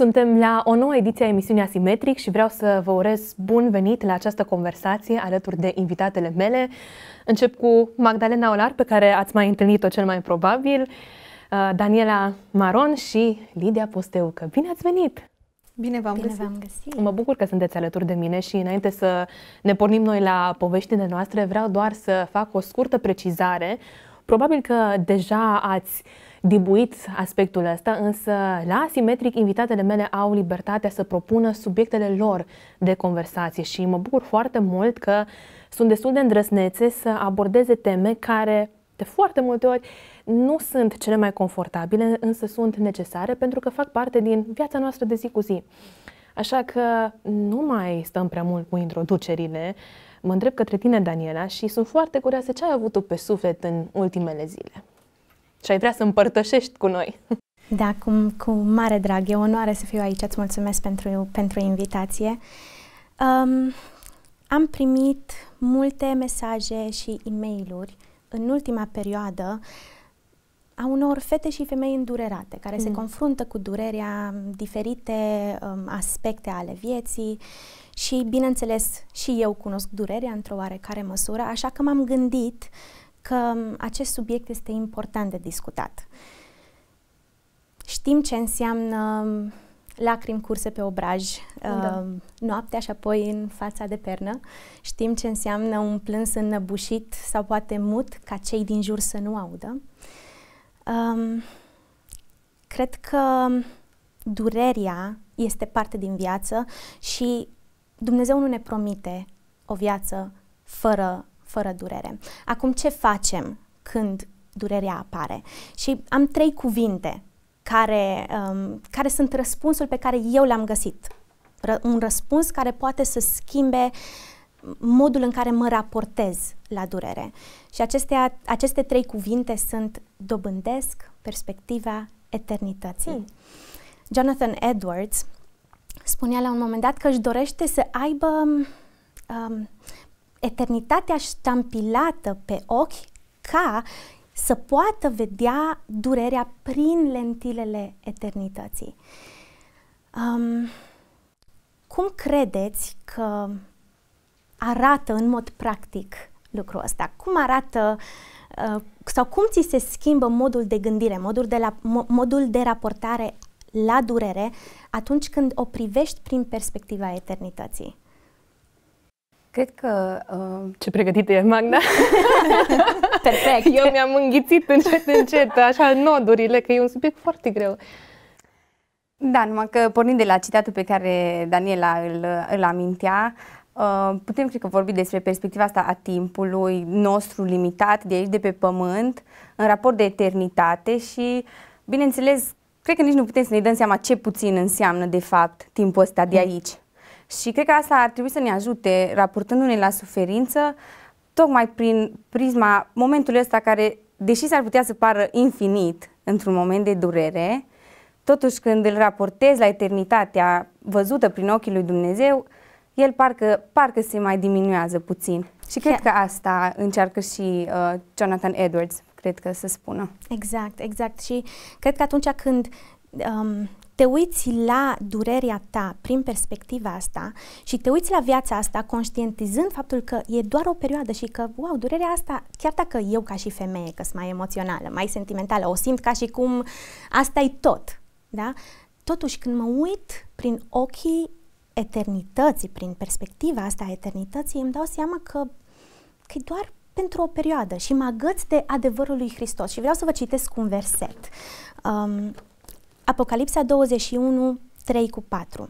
Suntem la o nouă ediție a emisiunii Asimetric și vreau să vă urez bun venit la această conversație alături de invitatele mele. Încep cu Magdalena Olar, pe care ați mai întâlnit-o cel mai probabil, uh, Daniela Maron și Lidia Posteucă. Bine ați venit! Bine v-am Bine găsit. v-am găsit! Mă bucur că sunteți alături de mine și înainte să ne pornim noi la poveștile noastre, vreau doar să fac o scurtă precizare. Probabil că deja ați uh, dibuit aspectul ăsta, însă la Asimetric invitatele mele au libertatea să propună subiectele lor de conversație și mă bucur foarte mult că sunt destul de îndrăsnețe să abordeze teme care de foarte multe ori nu sunt cele mai confortabile, însă sunt necesare pentru că fac parte din viața noastră de zi cu zi. Așa că nu mai stăm prea mult cu introducerile. Mă întreb către tine, Daniela, și sunt foarte curioasă ce ai avut tu pe suflet în ultimele zile și ai vrea să împărtășești cu noi. Da, cu, cu mare drag. E onoare să fiu aici. Îți mulțumesc pentru, pentru invitație. Um, am primit multe mesaje și e mail în ultima perioadă a unor fete și femei îndurerate care mm. se confruntă cu durerea diferite um, aspecte ale vieții și, bineînțeles, și eu cunosc durerea într-o oarecare măsură, așa că m-am gândit uh, că um, acest subiect este important de discutat. Știm ce înseamnă um, lacrimi curse pe obraj da. uh, noaptea și apoi în fața de pernă. Știm ce înseamnă un plâns înnăbușit sau poate mut ca cei din jur să nu audă. Um, cred că durerea este parte din viață și Dumnezeu nu ne promite o viață fără fără durere. Acum, ce facem când durerea apare? Și am trei cuvinte care, um, care sunt răspunsul pe care eu l-am găsit. R- un răspuns care poate să schimbe modul în care mă raportez la durere. Și acestea, aceste trei cuvinte sunt dobândesc perspectiva eternității. Hmm. Jonathan Edwards spunea la un moment dat că își dorește să aibă um, eternitatea ștampilată pe ochi ca să poată vedea durerea prin lentilele eternității. Um, cum credeți că arată în mod practic lucrul ăsta? Cum arată uh, sau cum ți se schimbă modul de gândire, modul de, la, mo- modul de raportare la durere atunci când o privești prin perspectiva eternității? Cred că... Uh... Ce pregătită e Magda! Perfect! Eu mi-am înghițit încet, încet, așa, nodurile, că e un subiect foarte greu. Da, numai că pornind de la citatul pe care Daniela îl, îl amintea, uh, putem, cred că, vorbi despre perspectiva asta a timpului nostru limitat de aici, de pe pământ, în raport de eternitate și, bineînțeles, cred că nici nu putem să ne dăm seama ce puțin înseamnă, de fapt, timpul ăsta de mm. aici. Și cred că asta ar trebui să ne ajute, raportându-ne la suferință, tocmai prin prisma momentului ăsta care, deși s-ar putea să pară infinit într-un moment de durere, totuși când îl raportezi la eternitatea văzută prin ochii lui Dumnezeu, el parcă, parcă se mai diminuează puțin. Și cred că asta încearcă și uh, Jonathan Edwards, cred că să spună. Exact, exact. Și cred că atunci când um, te uiți la durerea ta prin perspectiva asta și te uiți la viața asta conștientizând faptul că e doar o perioadă și că, wow, durerea asta, chiar dacă eu ca și femeie, că sunt mai emoțională, mai sentimentală, o simt ca și cum asta e tot, da? Totuși, când mă uit prin ochii eternității, prin perspectiva asta a eternității, îmi dau seama că, că e doar pentru o perioadă și mă agăț de adevărul lui Hristos. Și vreau să vă citesc un verset. Um, Apocalipsa 21, 3 cu 4.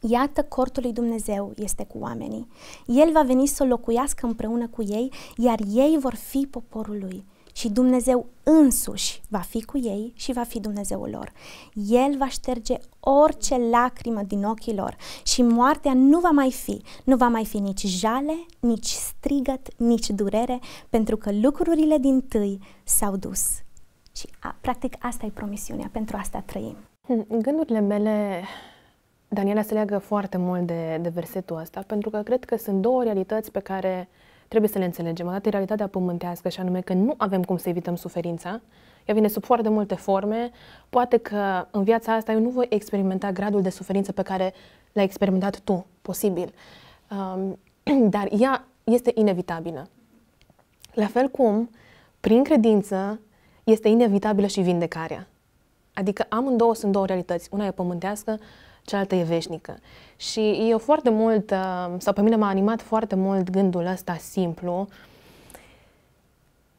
Iată, cortul lui Dumnezeu este cu oamenii. El va veni să locuiască împreună cu ei, iar ei vor fi poporul lui. Și Dumnezeu însuși va fi cu ei și va fi Dumnezeul lor. El va șterge orice lacrimă din ochii lor și moartea nu va mai fi. Nu va mai fi nici jale, nici strigăt, nici durere, pentru că lucrurile din tâi s-au dus și a, practic asta e promisiunea, pentru asta trăim. Gândurile mele, Daniela, se leagă foarte mult de, de versetul ăsta, pentru că cred că sunt două realități pe care trebuie să le înțelegem. Odată e realitatea pământească și anume că nu avem cum să evităm suferința, ea vine sub foarte multe forme. Poate că în viața asta eu nu voi experimenta gradul de suferință pe care l-ai experimentat tu, posibil. Um, dar ea este inevitabilă. La fel cum, prin credință, este inevitabilă și vindecarea. Adică amândouă sunt două realități. Una e pământească, cealaltă e veșnică. Și eu foarte mult, uh, sau pe mine m-a animat foarte mult gândul ăsta simplu,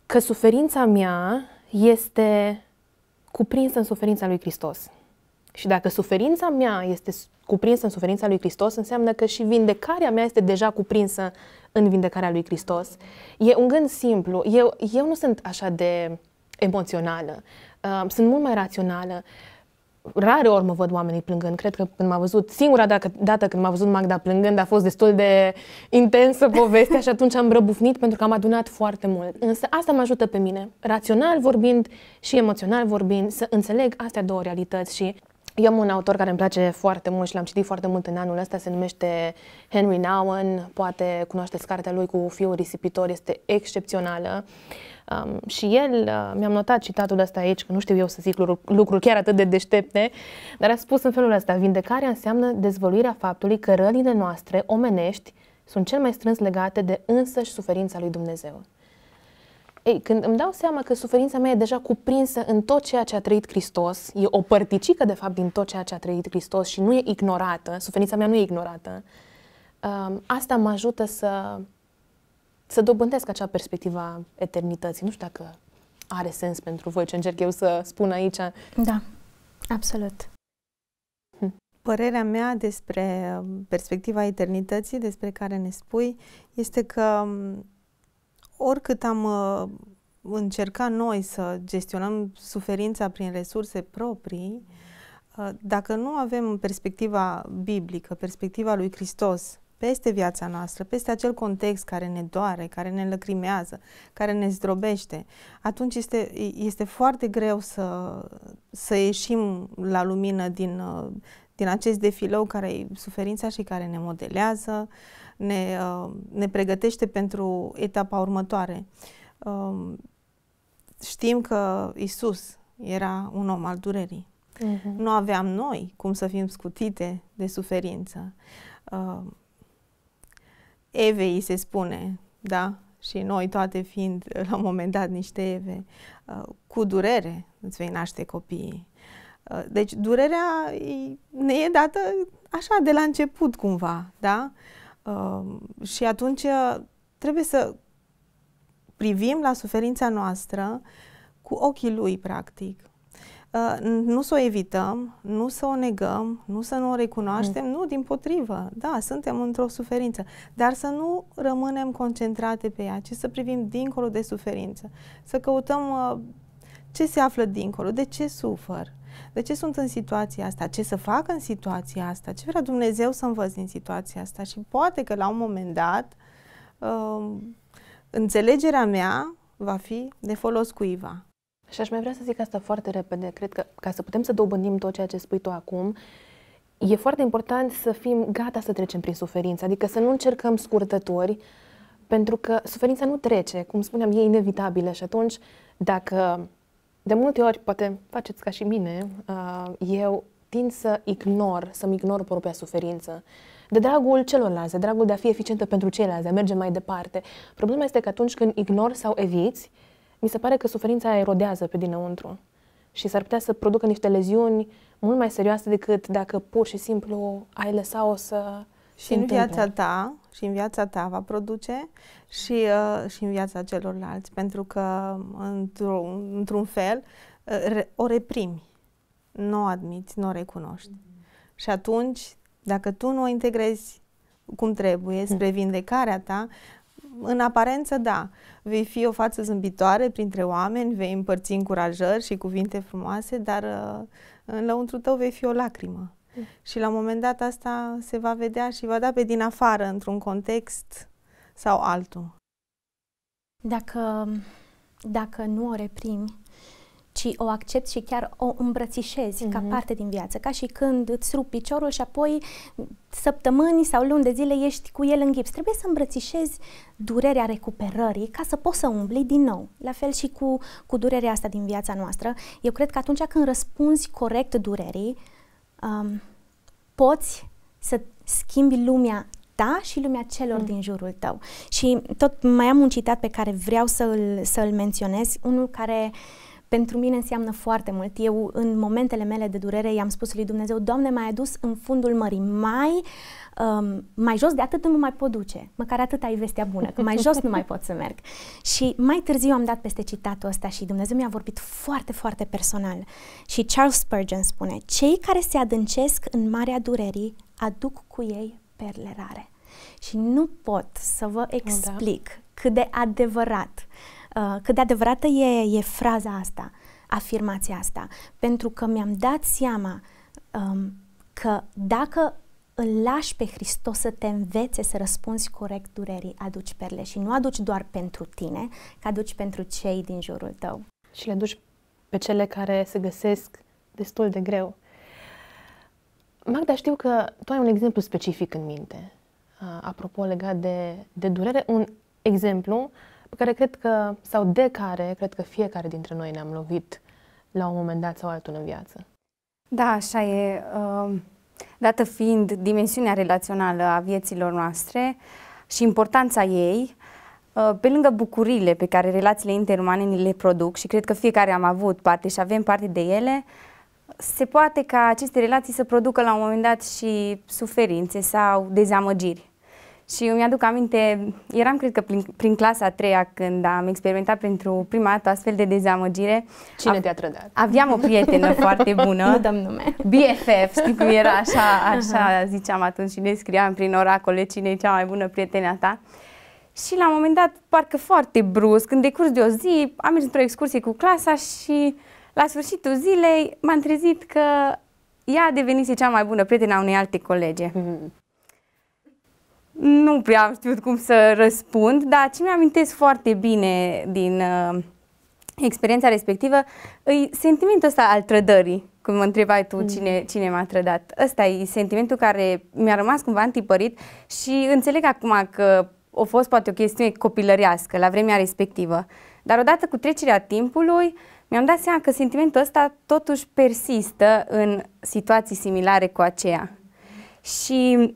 că suferința mea este cuprinsă în suferința lui Hristos. Și dacă suferința mea este cuprinsă în suferința lui Hristos, înseamnă că și vindecarea mea este deja cuprinsă în vindecarea lui Hristos. E un gând simplu. Eu, eu nu sunt așa de emoțională, uh, sunt mult mai rațională. Rare ori mă văd oamenii plângând. Cred că când m-a văzut, singura dată, dată când m-a văzut Magda plângând a fost destul de intensă povestea și atunci am răbufnit pentru că am adunat foarte mult. Însă asta mă ajută pe mine, rațional vorbind și emoțional vorbind, să înțeleg astea două realități și eu am un autor care îmi place foarte mult și l-am citit foarte mult în anul ăsta, se numește Henry Nouwen, poate cunoașteți cartea lui cu fiul risipitor, este excepțională. Um, și el, uh, mi-am notat citatul ăsta aici, că nu știu eu să zic lucruri, lucruri chiar atât de deștepte, dar a spus în felul ăsta, vindecarea înseamnă dezvăluirea faptului că rănile noastre omenești sunt cel mai strâns legate de însăși suferința lui Dumnezeu. Ei, când îmi dau seama că suferința mea e deja cuprinsă în tot ceea ce a trăit Hristos, e o părticică, de fapt, din tot ceea ce a trăit Hristos și nu e ignorată, suferința mea nu e ignorată, um, asta mă ajută să, să dobândesc acea perspectivă eternității. Nu știu dacă are sens pentru voi ce încerc eu să spun aici. Da, absolut. Hm. Părerea mea despre perspectiva eternității despre care ne spui este că um, oricât am uh, încercat noi să gestionăm suferința prin resurse proprii, uh, dacă nu avem perspectiva biblică, perspectiva lui Hristos peste viața noastră, peste acel context care ne doare, care ne lăcrimează, care ne zdrobește, atunci este, este foarte greu să, să ieșim la lumină din, uh, din acest defilou care e suferința și care ne modelează, uh, ne, uh, ne pregătește pentru etapa următoare. Um, știm că Isus era un om al durerii. Uh-huh. Nu aveam noi cum să fim scutite de suferință. Um, Evei se spune, da? Și noi toate fiind la un moment dat niște eve, uh, cu durere îți vei naște copiii. Uh, deci durerea ne e dată așa de la început cumva, da? Uh, Um, și atunci uh, trebuie să privim la suferința noastră cu ochii lui, practic. Uh, nu să o evităm, nu să o negăm, nu să nu o recunoaștem, mm. nu, din potrivă. Da, suntem într-o suferință, dar să nu rămânem concentrate pe ea, ci să privim dincolo de suferință, să căutăm uh, ce se află dincolo, de ce sufăr, de ce sunt în situația asta? Ce să fac în situația asta? Ce vrea Dumnezeu să învăț din situația asta? Și poate că la un moment dat uh, înțelegerea mea va fi de folos cuiva. Și aș mai vrea să zic asta foarte repede. Cred că ca să putem să dobândim tot ceea ce spui tu acum, e foarte important să fim gata să trecem prin suferință, adică să nu încercăm scurtători, pentru că suferința nu trece, cum spuneam, e inevitabilă și atunci dacă de multe ori, poate faceți ca și mine, uh, eu tind să ignor, să-mi ignor propria suferință. De dragul celorlalți, de dragul de a fi eficientă pentru ceilalți, de a merge mai departe. Problema este că atunci când ignor sau eviți, mi se pare că suferința erodează pe dinăuntru și s-ar putea să producă niște leziuni mult mai serioase decât dacă pur și simplu ai lăsa-o să și în viața ta, și în viața ta va produce și, uh, și în viața celorlalți, pentru că într-un, într-un fel uh, re, o reprimi, nu o admiți, nu o recunoști. Mm-hmm. Și atunci, dacă tu nu o integrezi cum trebuie mm. spre vindecarea ta, în aparență, da, vei fi o față zâmbitoare printre oameni, vei împărți încurajări și cuvinte frumoase, dar uh, lăuntru tău vei fi o lacrimă. Și la un moment dat asta se va vedea și va da pe din afară, într-un context sau altul. Dacă, dacă nu o reprimi, ci o accepti și chiar o îmbrățișezi mm-hmm. ca mhm. parte din viață, ca și când îți rupi piciorul și apoi săptămâni sau luni de zile ești cu el în gips. Trebuie să îmbrățișezi durerea recuperării ca să poți să umbli din nou. La fel și cu, cu durerea asta din viața noastră. Eu cred că atunci când răspunzi corect durerii, um, poți să schimbi lumea ta și lumea celor mm. din jurul tău. Și tot mai am un citat pe care vreau să-l, să-l menționez, unul care uh, pentru mine înseamnă foarte mult. Eu, în momentele mele de durere, i-am spus lui Dumnezeu, Doamne, m-ai adus în fundul mării, mai, um, mai jos de atât nu mai pot duce, măcar atât ai vestea bună, că mai jos nu mai pot să merg. Și mai târziu am dat peste citatul ăsta și Dumnezeu mi-a vorbit foarte, foarte personal. Și Charles Spurgeon spune, cei care se adâncesc în marea durerii aduc cu ei perle rare. Și nu pot să vă oh, da. explic da. cât de adevărat uh, Uh, cât de adevărată e, e fraza asta, afirmația asta, pentru că mi-am dat seama um, că dacă îl lași pe Hristos să te învețe să răspunzi corect durerii, aduci perle și nu aduci doar pentru tine, că aduci pentru cei din jurul tău. Și le aduci pe cele care se găsesc destul de greu. Magda, știu că tu ai un exemplu specific în minte, uh, apropo legat de, de durere, un exemplu uh, care cred că, sau de care, cred că fiecare dintre noi ne-am lovit la un moment dat sau altul în viață. Da, așa e. Uh, dată fiind dimensiunea relațională a vieților noastre și importanța ei, uh, pe lângă bucurile pe care relațiile interumane ni le produc și cred că fiecare am avut parte și avem parte de ele, se poate ca aceste relații să producă la un moment dat și suferințe sau dezamăgiri. Și îmi aduc aminte, eram cred că prin, prin clasa a treia când am experimentat pentru prima dată astfel de dezamăgire. Cine te-a trădat? Aveam o prietenă foarte bună. Nu dăm nume. BFF, știi cum era așa, așa ziceam atunci și ne scriam prin oracole cine e cea mai bună prietena ta. Și la un moment dat, parcă foarte brusc, în decurs de o zi, am mers într-o excursie cu clasa și la sfârșitul zilei m-am trezit că ea devenise cea mai bună prietena unei alte colege. Mm-hmm nu prea am știut cum să răspund, dar ce mi-amintesc foarte bine din uh, experiența respectivă e sentimentul ăsta al trădării. cum mă întrebai tu mm. cine, cine m-a trădat. Ăsta e sentimentul care mi-a rămas cumva antipărit și înțeleg acum că a fost poate o chestiune copilărească la vremea respectivă. Dar odată cu trecerea timpului, mi-am dat seama că sentimentul ăsta totuși persistă în situații similare cu aceea. Și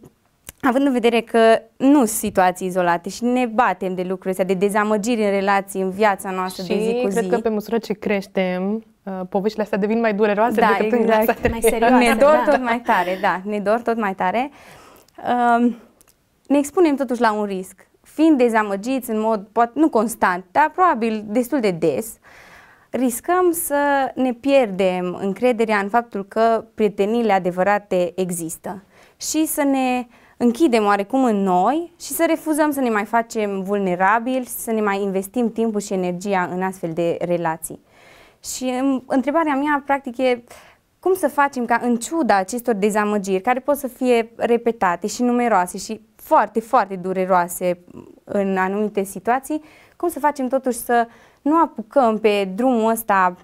având în vedere că nu sunt situații izolate și ne batem de lucrurile astea, de dezamăgiri în relații, în viața noastră și de zi cu zi. cred că pe măsură ce creștem, uh, poveștile astea devin mai dureroase da, decât exact. în viața mai serioase, Ne da. dor da. tot mai tare, da, ne dor tot mai tare. Um, ne expunem totuși la un risc, fiind dezamăgiți în mod, poate nu constant, dar probabil destul de des, riscăm să ne pierdem încrederea în faptul că prietenile adevărate există și să ne uh, închidem oarecum în noi și să refuzăm să ne mai facem vulnerabili, să ne mai investim timpul și energia în astfel de relații. Și întrebarea mea, practic, e cum să facem ca, în ciuda acestor dezamăgiri, care pot să fie repetate și numeroase și foarte, foarte dureroase în anumite situații, cum să facem totuși să nu apucăm pe drumul ăsta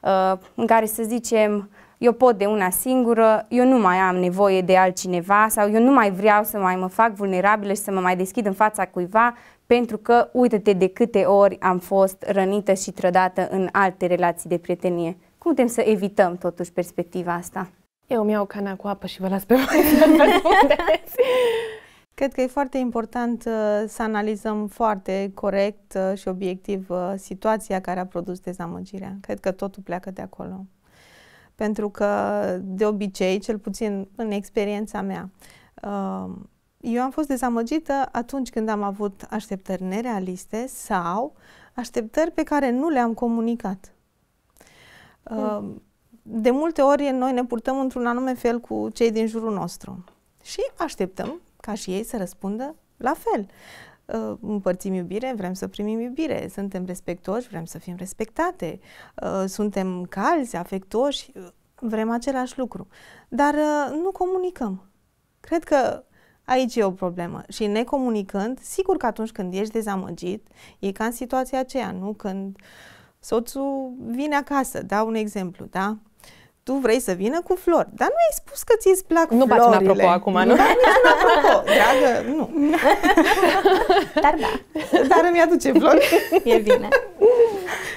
uh, în care, să zicem, eu pot de una singură, eu nu mai am nevoie de altcineva sau eu nu mai vreau să mai mă fac vulnerabilă și să mă mai deschid în fața cuiva pentru că uite-te de câte ori am fost rănită și trădată în alte relații de prietenie. Cum putem să evităm totuși perspectiva asta? Eu mi iau cana cu apă și vă las pe voi Cred că e foarte important uh, să analizăm foarte corect uh, și obiectiv uh, situația care a produs dezamăgirea. Cred că totul pleacă de acolo. Pentru că, de obicei, cel puțin în experiența mea, um, eu am fost dezamăgită atunci când am avut așteptări nerealiste sau așteptări pe care nu le-am comunicat. Mm. De multe ori noi ne purtăm într-un anume fel cu cei din jurul nostru și așteptăm ca și ei să răspundă la fel. Uh, împărțim iubire, vrem să primim iubire, suntem respectoși, vrem să fim respectate, uh, suntem calzi, afectoși, uh, vrem același lucru. Dar nu comunicăm. Cred că aici e o problemă. Și necomunicând, sigur că atunci când ești dezamăgit, e ca în situația aceea, nu? Când soțul vine acasă, dau un exemplu, da? tu vrei să vină cu flori, dar nu ai spus că ți-ți plac nu florile. Nu bați apropo acum, nu? Da, nici nu apropo, dragă, nu. Dar da. Dar îmi aduce flori. E bine.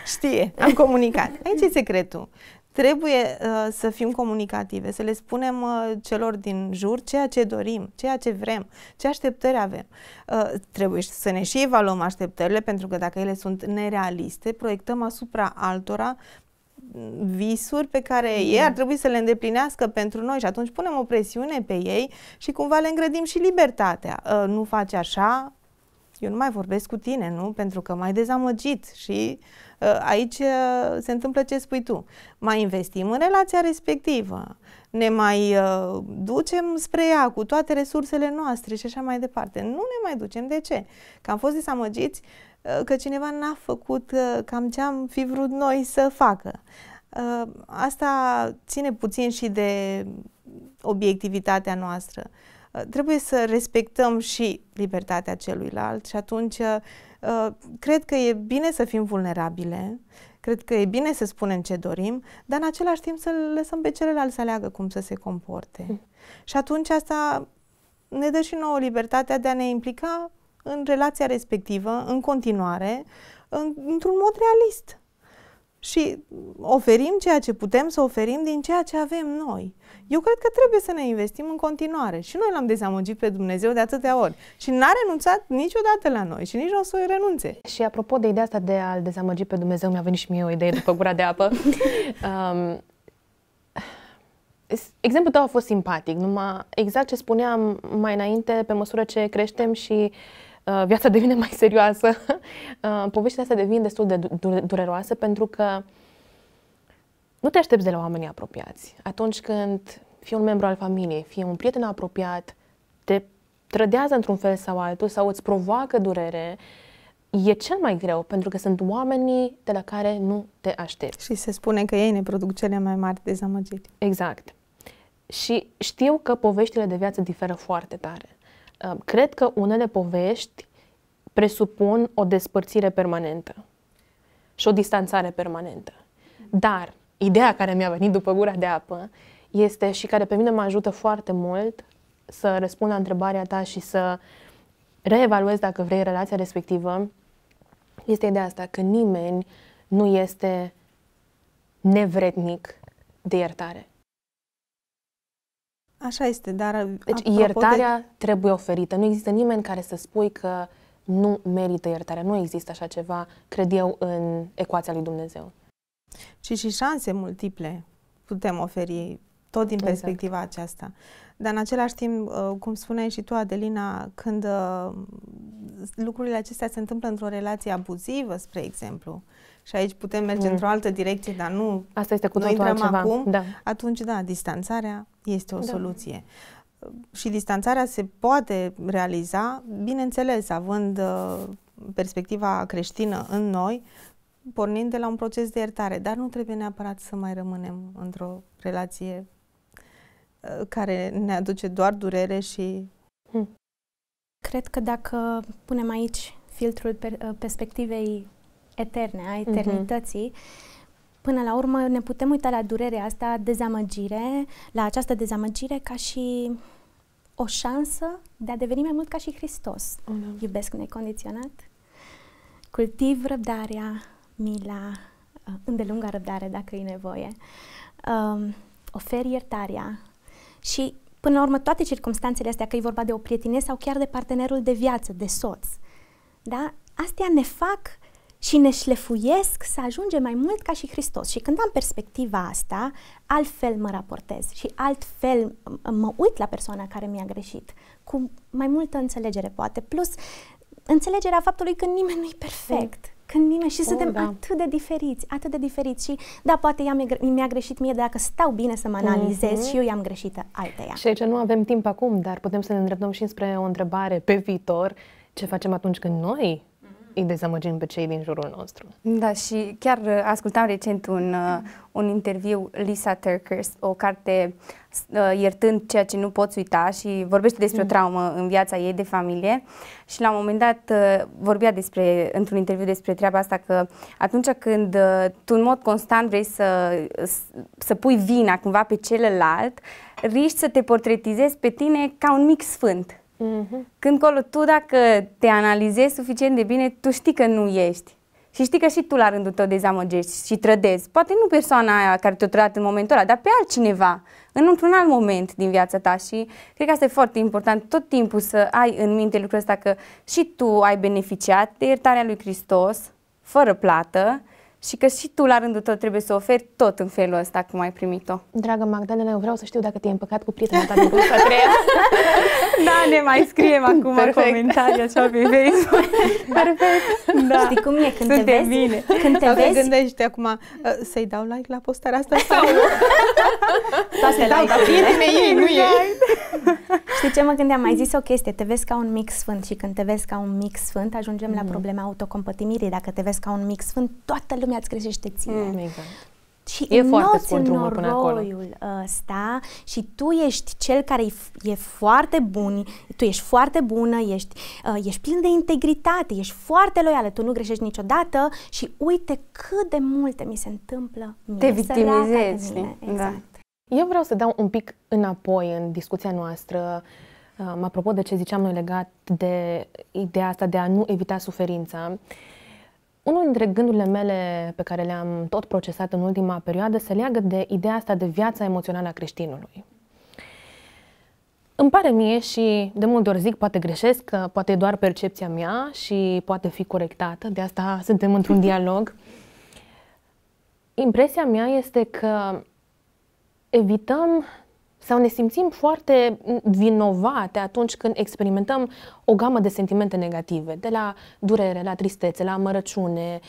Știe, am comunicat. Aici e secretul. Trebuie uh, să fim comunicative, să le spunem uh, celor din jur ceea ce dorim, ceea ce vrem, ce așteptări avem. Uh, trebuie să ne și evaluăm așteptările, pentru că dacă ele sunt nerealiste, proiectăm asupra altora visuri pe care mm. ei ar trebui să le îndeplinească pentru noi și atunci punem o presiune pe ei și cumva le îngrădim și libertatea. Uh, nu face așa, eu nu mai vorbesc cu tine, nu? Pentru că m-ai dezamăgit și uh, aici uh, se întâmplă ce spui tu. Mai investim în relația respectivă, ne mai uh, ducem spre ea cu toate resursele noastre și așa mai departe. Nu ne mai ducem. De ce? Că am fost dezamăgiți uh, că cineva n-a făcut uh, cam ce am fi vrut noi să facă. Uh, asta ține puțin și de obiectivitatea noastră. Uh, Uh, trebuie să respectăm și libertatea celuilalt și atunci uh, uh, cred că e bine să fim vulnerabile, cred că e bine să spunem ce dorim, dar în același timp să lăsăm pe celălalt să aleagă cum să se comporte. Mm. Și atunci asta ne dă și nouă libertatea de a ne implica în relația respectivă, în continuare, în, într-un mod realist și oferim ceea ce putem să oferim din ceea ce avem noi. Eu cred că trebuie să ne investim în continuare. Și noi l-am dezamăgit pe Dumnezeu de atâtea ori. Și n-a renunțat niciodată la noi și nici nu o să renunțe. Și apropo de ideea asta de a-L dezamăgi pe Dumnezeu, mi-a venit și mie o idee după gura de apă. um, exemplul tău a fost simpatic, numai exact ce spuneam mai înainte, pe măsură ce creștem și uh, Uh, viața devine mai serioasă. Uh, poveștile astea devin destul de dureroase pentru că nu te aștepți de la oamenii apropiați. Atunci când fie un membru al familiei, fie un prieten apropiat, te trădează într-un fel sau altul sau îți provoacă durere, e cel mai greu pentru că sunt oamenii de la care nu te aștepți. Și se spune că ei ne produc cele mai mari dezamăgiri. Exact. Și știu că poveștile de viață diferă foarte tare. Uh, cred că unele povești presupun o despărțire permanentă și o distanțare permanentă. Dar ideea care mi-a venit după gura de apă este și care pe mine mă ajută foarte mult să răspund la întrebarea ta și să reevaluez dacă vrei relația respectivă, este ideea asta că nimeni nu este nevrednic de iertare. Așa este, dar... Deci iertarea de... trebuie oferită. Nu există nimeni care să spui că nu merită iertare. Nu există așa ceva, cred eu, în ecuația lui Dumnezeu. Și și șanse multiple putem oferi tot din exact. perspectiva exact. aceasta. Dar în același timp, uh, cum spuneai și tu, Adelina, când uh, lucrurile acestea se întâmplă într-o relație abuzivă, spre exemplu, și aici putem merge mm. într-o altă direcție, dar nu Asta este cu nu intrăm altceva. acum, da. atunci, da, distanțarea este o da. soluție. Uh, și distanțarea se poate realiza, bineînțeles, având uh, perspectiva creștină în noi, pornind de la un proces de iertare, dar nu trebuie neapărat să mai rămânem într-o relație uh, care ne aduce doar durere și... Hmm. Cred că dacă punem aici filtrul uh, perspectivei eterne, a mhm. eternității, mm-hmm până la urmă ne putem uita la durerea asta, dezamăgire, la această dezamăgire ca și o șansă de a deveni mai mult ca și Hristos. Mm. -hmm. Iubesc necondiționat, cultiv răbdarea, mila, uh, îndelunga răbdare dacă e nevoie, um, ofer iertarea și până la urmă toate circumstanțele astea, că e vorba de o prietenie sau chiar de partenerul de viață, de soț, da? astea ne fac și ne șlefuiesc să ajungem mai mult ca și Hristos. Și când am perspectiva asta, altfel mă raportez și altfel mă uit la persoana care mi-a greșit, cu mai multă înțelegere poate, plus înțelegerea faptului că nimeni nu-i perfect. Mm. Când nimeni și oh, suntem da. atât de diferiți, atât de diferiți și da, poate ea mi-a, mi greșit mie, dacă stau bine să mă mhm. analizez mm-hmm. și eu i-am greșit alteia. Și aici nu avem timp acum, dar putem să ne îndreptăm și spre o întrebare pe viitor. Ce facem atunci când noi îi dezamăgim pe cei din jurul nostru. Da, și chiar uh, ascultam recent un, uh, un interviu Lisa Turkers, o carte uh, Iertând ceea ce nu poți uita și vorbește despre o mm. traumă în viața ei de familie și la un moment dat vorbea despre, într-un interviu despre treaba asta că atunci când tu în mod constant vrei să, să pui vina cumva pe celălalt, riști să te portretizezi pe tine ca un mic sfânt. Mhm. Când colo, tu dacă te analizezi suficient de bine, tu știi că nu ești. Și știi că și tu la rândul tău dezamăgești și trădezi. Poate nu persoana aia care te-a trădat în momentul ăla, dar pe altcineva, în un alt moment din viața ta. Și cred că asta e foarte important, tot timpul să ai în minte lucrul ăsta că și tu ai beneficiat de iertarea lui Hristos, fără plată, și că și tu la rândul tău trebuie să oferi tot în felul ăsta cum ai primit-o. Dragă Magdalena, eu vreau să știu dacă te-ai împăcat cu prietena ta din clasa treia. Da, ne mai scriem acum Perfect. comentarii așa pe Facebook. Perfect. Da. Știi cum e când Suntem te vezi? Bine. Când te sau vezi? gândești acum uh, să-i dau like la postarea asta sau... Toate dau like prietenei ei, nu e. Exact. Știi ce mă gândeam? Mai zis o chestie, te vezi ca un mic sfânt și când te vezi ca un mic sfânt ajungem mm. hmm la problema autocompătimirii. Dacă te vezi ca un mic sfânt, toată lumea lumea îți greșește ție. Mm, exact. Și e foarte scurt drumul până acolo. ăsta și tu ești cel care e, e foarte bun, tu ești foarte bună, ești, uh, ești plin de integritate, ești foarte loială, tu nu greșești niciodată și uite cât de multe mi se întâmplă mie. Te victimizezi. Mine. Da. Exact. Da. Eu vreau să dau un pic înapoi în discuția noastră Um, apropo de ce ziceam noi legat de ideea asta de a nu evita suferința, uh, unul dintre gândurile mele pe care le-am tot procesat în ultima perioadă se leagă de ideea asta de viața emoțională a creștinului. Îmi pare mie și de multe ori zic, poate greșesc, că poate e doar percepția mea și poate fi corectată, de asta suntem într-un dialog. Impresia mea este că evităm sau ne simțim foarte vinovate atunci când experimentăm o gamă de sentimente negative, de la durere, la tristețe, la amărăciune,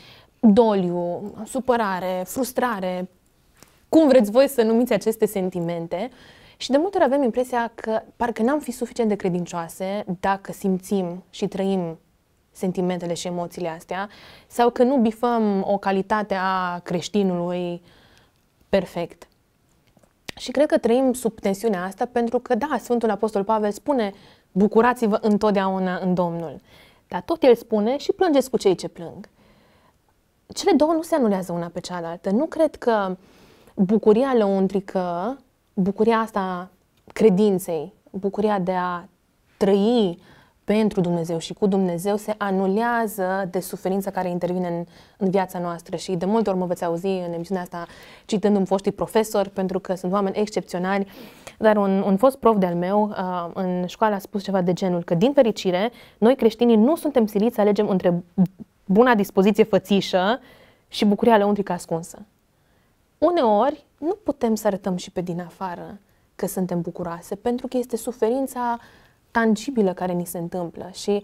doliu, supărare, frustrare, cum vreți voi să numiți aceste sentimente. Și de multe ori avem impresia că parcă n-am fi suficient de credincioase dacă simțim și trăim sentimentele și emoțiile astea sau că nu bifăm o calitate a creștinului perfect. Și cred că trăim sub tensiunea asta pentru că, da, Sfântul Apostol Pavel spune bucurați-vă întotdeauna în Domnul. Dar tot el spune și plângeți cu cei ce plâng. Cele două nu se anulează una pe cealaltă. Nu cred că bucuria lăuntrică, bucuria asta credinței, bucuria de a trăi uh, pentru Dumnezeu și cu Dumnezeu se anulează de suferința care intervine în, în viața noastră și de multe ori mă veți auzi în emisiunea asta citând un foștii profesor, pentru că sunt oameni excepționali, dar un, un fost prof de-al meu uh, în școală a spus ceva de genul că, din fericire, noi creștinii nu suntem siliți să alegem între buna dispoziție fățișă și bucuria lăuntrică ascunsă. Uneori nu putem să arătăm și pe din afară că suntem bucuroase, pentru că este suferința tangibilă care ni se întâmplă și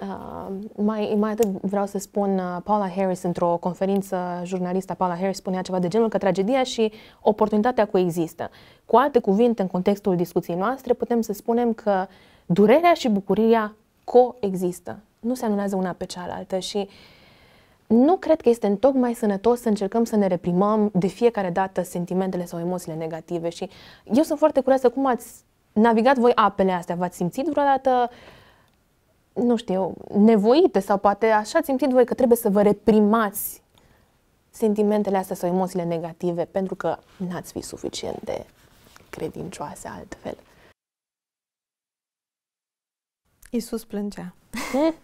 Uh, mai, mai atât vreau să spun, uh, Paula Harris, într-o conferință, jurnalista Paula Harris spunea ceva de genul că tragedia și oportunitatea coexistă. Cu alte cuvinte, în contextul discuției noastre, putem să spunem că durerea și bucuria coexistă. Nu se anulează una pe cealaltă și nu cred că este întocmai sănătos să încercăm să ne reprimăm de fiecare dată sentimentele sau emoțiile negative și eu sunt foarte curioasă cum ați navigat voi apele astea? V-ați simțit vreodată, nu știu, nevoite sau poate așa ați simțit voi că trebuie să vă reprimați sentimentele astea sau emoțiile negative pentru că n-ați fi suficient de credincioase altfel? Iisus plângea. Hm?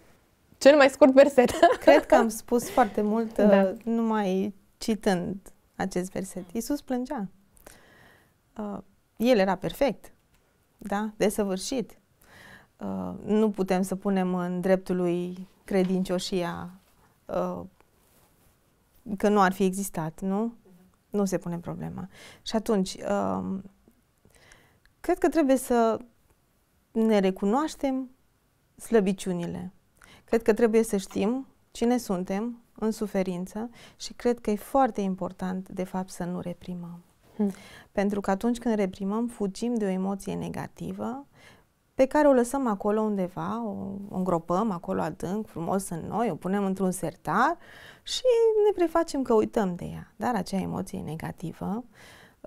Cel mai scurt verset. Cred că am spus foarte mult da. Uh, numai citând acest verset. Iisus plângea. Uh, el era perfect da? desăvârșit. Uh, nu putem să punem în dreptul lui credincioșia uh, că nu ar fi existat, nu? Mhm. Nu se pune problema. Și atunci, uh, cred că trebuie să ne recunoaștem slăbiciunile. Cred că trebuie să știm cine suntem în suferință și cred că e foarte important, de fapt, să nu reprimăm. Hmm. Pentru că atunci când reprimăm, fugim de o emoție negativă pe care o lăsăm acolo undeva, o îngropăm acolo adânc, frumos în noi, o punem într-un sertar și ne prefacem că uităm de ea. Dar acea emoție negativă uh,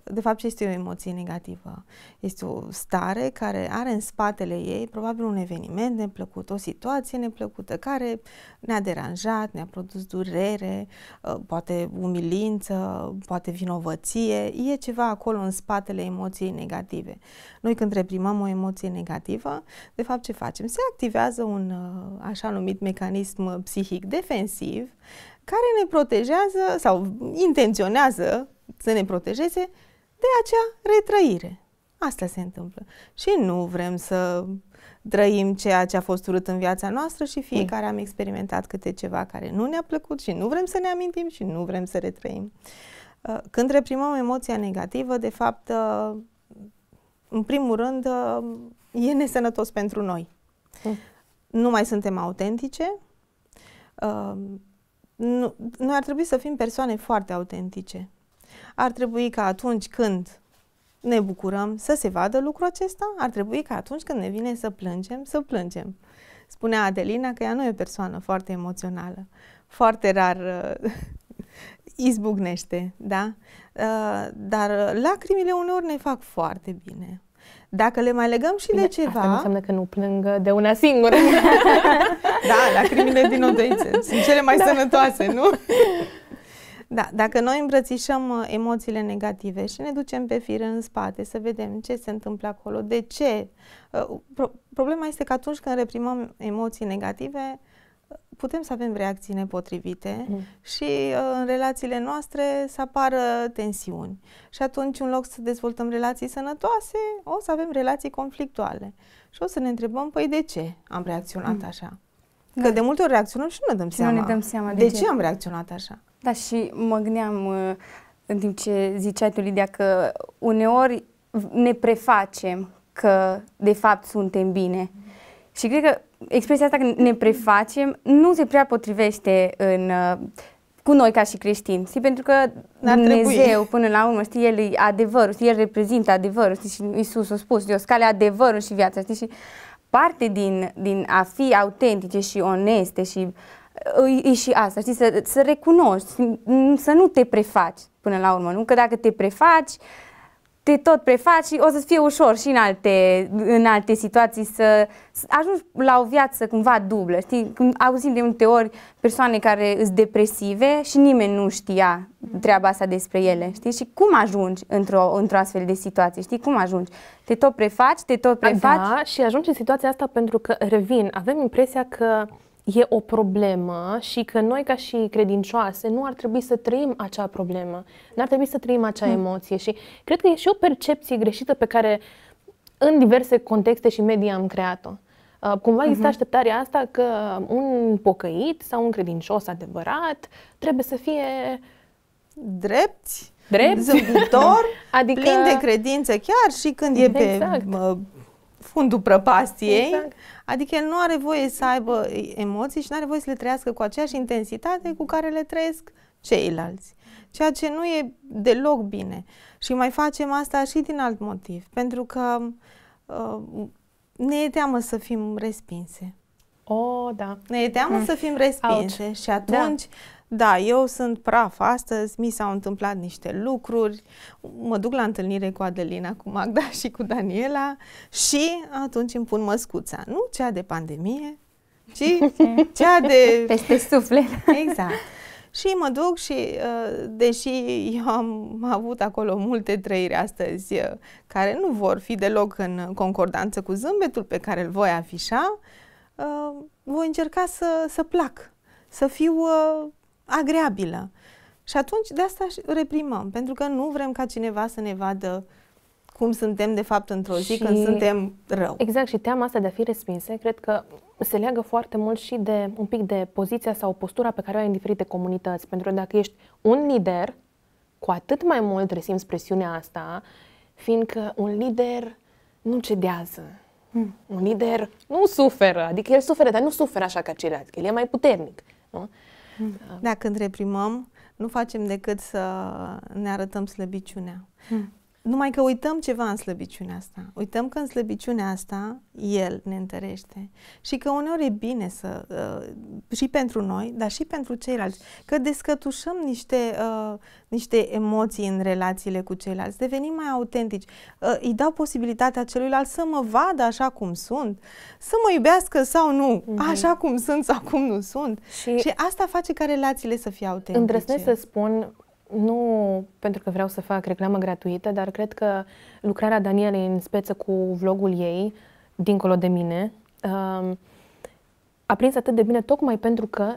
de fapt ce este o emoție negativă? Este o stare care are în spatele ei probabil un eveniment neplăcut, o situație neplăcută care ne-a deranjat, ne-a produs durere, ă, poate umilință, poate vinovăție, e ceva acolo în spatele emoției negative. Noi când reprimăm o emoție negativă, de fapt ce facem? Se activează un ă, așa numit mecanism psihic defensiv care ne protejează sau intenționează să ne protejeze de acea retrăire. Asta se întâmplă. Și nu vrem să trăim ceea ce a fost urât în viața noastră și fiecare am experimentat câte ceva care nu ne-a plăcut și nu vrem să ne amintim și nu vrem să retrăim. Uh, când reprimăm emoția negativă, de fapt, uh, în primul rând, uh, e nesănătos pentru noi. Mm. Nu mai suntem autentice. Noi ar trebui să fim persoane foarte autentice ar trebui ca atunci când ne bucurăm să se vadă lucrul acesta, ar trebui ca atunci când ne vine să plângem, să plângem. Spunea Adelina că ea nu e o persoană foarte emoțională, foarte rar uh, izbucnește, da? Uh, dar lacrimile uneori ne fac foarte bine. Dacă le mai legăm și bine, de ceva... Asta nu înseamnă că nu plângă de una singură. da, lacrimile din odăițe. Sunt cele mai da. sănătoase, nu? Da, dacă noi îmbrățișăm uh, emoțiile negative și ne ducem pe fir în spate să vedem ce se întâmplă acolo, de ce. Uh, problema este că atunci când reprimăm emoții negative, uh, putem să avem reacții nepotrivite mm. și în relațiile noastre să apară tensiuni. Și atunci, în loc să dezvoltăm relații sănătoase, o să avem relații conflictuale. Și o să ne întrebăm, păi de ce am reacționat mm. așa? Că da. de multe ori reacționăm și nu ne dăm seama. Nu ne dăm seama de, de ce? ce am reacționat așa. Da, și mă gândeam uh, în timp ce ziceai tu, Lidia, că uneori ne prefacem că de fapt suntem bine. Și cred că expresia asta că ne prefacem nu se prea potrivește în, uh, cu noi ca și creștini, știi? pentru că N-ar Dumnezeu trebui. până la urmă, știi, El e adevărul, știi? El reprezintă adevărul știi? și Iisus a spus, eu scale adevărul și viața, știi? și parte din, din a fi autentice și oneste și e și asta, știi, să, să recunoști, să nu te prefaci până la urmă, nu? Că dacă te prefaci, te tot prefaci și o să-ți fie ușor și în alte, în alte situații să, să ajungi la o viață cumva dublă. Știi, când auzim de multe ori persoane care sunt depresive și nimeni nu știa treaba asta despre ele, știi? Și cum ajungi într-o, într-o astfel de situație, știi? Cum ajungi? Te tot prefaci, te tot prefaci. Da, și ajungi în situația asta pentru că, revin, avem impresia că e o problemă și că noi ca și credincioase nu ar trebui să trăim acea problemă, nu ar trebui să trăim acea hmm. emoție și cred că e și o percepție greșită pe care în diverse contexte și media am creat-o. Uh, cumva mhm. există uh-huh. așteptarea asta că un pocăit sau un credincios adevărat trebuie să fie drept, drept, zâmbitor, adică... plin de credință chiar și când e exact. pe fundul prăpastiei. Exact. Adică el nu are voie să aibă emoții și nu are voie să le trăiască cu aceeași intensitate cu care le trăiesc ceilalți. Ceea ce nu e deloc bine. Și mai facem asta și din alt motiv. Pentru că uh, ne e teamă să fim respinse. Oh, da. Ne e teamă mm. să fim respinse Ouch. și da. atunci, da. da, eu sunt praf astăzi, mi s-au întâmplat niște lucruri, mă duc la întâlnire cu Adelina, cu Magda și cu Daniela și atunci îmi pun măscuța, nu cea de pandemie, ci cea de... Peste suflet. Exact. Și mă duc și, uh, deși eu am avut acolo multe trăiri astăzi uh, care nu vor fi deloc în concordanță cu zâmbetul pe care îl voi afișa, uh, voi încerca să, să plac, să fiu uh, agreabilă. Și atunci de asta reprimăm, pentru că nu vrem ca cineva să ne vadă cum suntem de fapt într-o zi și, când suntem rău. Exact, și teama asta de a fi respinse, cred că se leagă foarte mult și de un pic de poziția sau postura pe care o ai în diferite comunități. Pentru că dacă ești un lider, cu atât mai mult resimți presiunea asta, fiindcă un lider nu cedează, Mm. Un lider nu suferă, adică el suferă, dar nu suferă așa ca ceilalți, el e mai puternic. Nu? Mm. Da. Dacă întreprimăm, reprimăm, nu facem decât să ne arătăm slăbiciunea. Mm. Numai că uităm ceva în slăbiciunea asta. Uităm că în slăbiciunea asta El ne întărește și că uneori e bine să, uh, și pentru noi, dar și pentru ceilalți, că descătușăm niște, uh, niște emoții în relațiile cu ceilalți, devenim mai autentici, uh, îi dau posibilitatea celuilalt să mă vadă așa cum sunt, să mă iubească sau nu, mm-hmm. așa cum sunt sau cum nu sunt. Și, și asta face ca relațiile să fie autentice. Îndrăznesc să spun nu pentru că vreau să fac reclamă gratuită, dar cred că lucrarea Danielei în speță cu vlogul ei, dincolo de mine, um, a prins atât de bine tocmai pentru că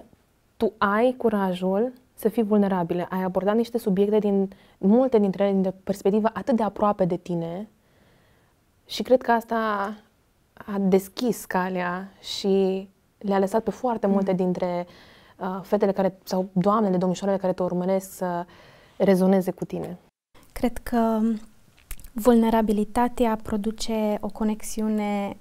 tu ai curajul să fii vulnerabilă. Ai abordat niște subiecte din multe dintre ele din perspectiva atât de aproape de tine și cred că asta a deschis calea și le-a lăsat pe foarte multe mm. dintre uh, Uh, fetele care, sau doamnele, domnișoarele care te urmăresc să rezoneze cu tine? Cred că vulnerabilitatea produce o conexiune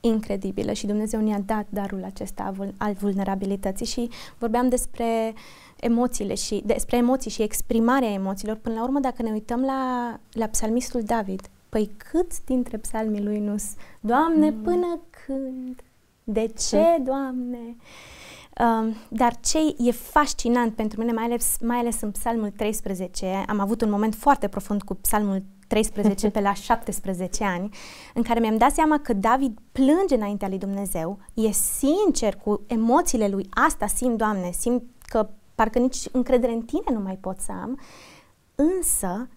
incredibilă și Dumnezeu ne-a dat darul acesta al vulnerabilității și vorbeam despre emoțiile și despre emoții și exprimarea emoțiilor. Până la urmă, dacă ne uităm la, la psalmistul David, păi câți dintre psalmii lui nu Doamne, mm. până când? De ce, Doamne? Uh, Um, dar ce e fascinant pentru mine, mai ales, mai ales în Psalmul 13, am avut un moment foarte profund cu Psalmul 13 pe la 17 ani, în care mi-am dat seama că David plânge înaintea lui Dumnezeu, e sincer cu emoțiile lui, asta simt, Doamne, simt că parcă nici încredere în tine nu mai pot să am, însă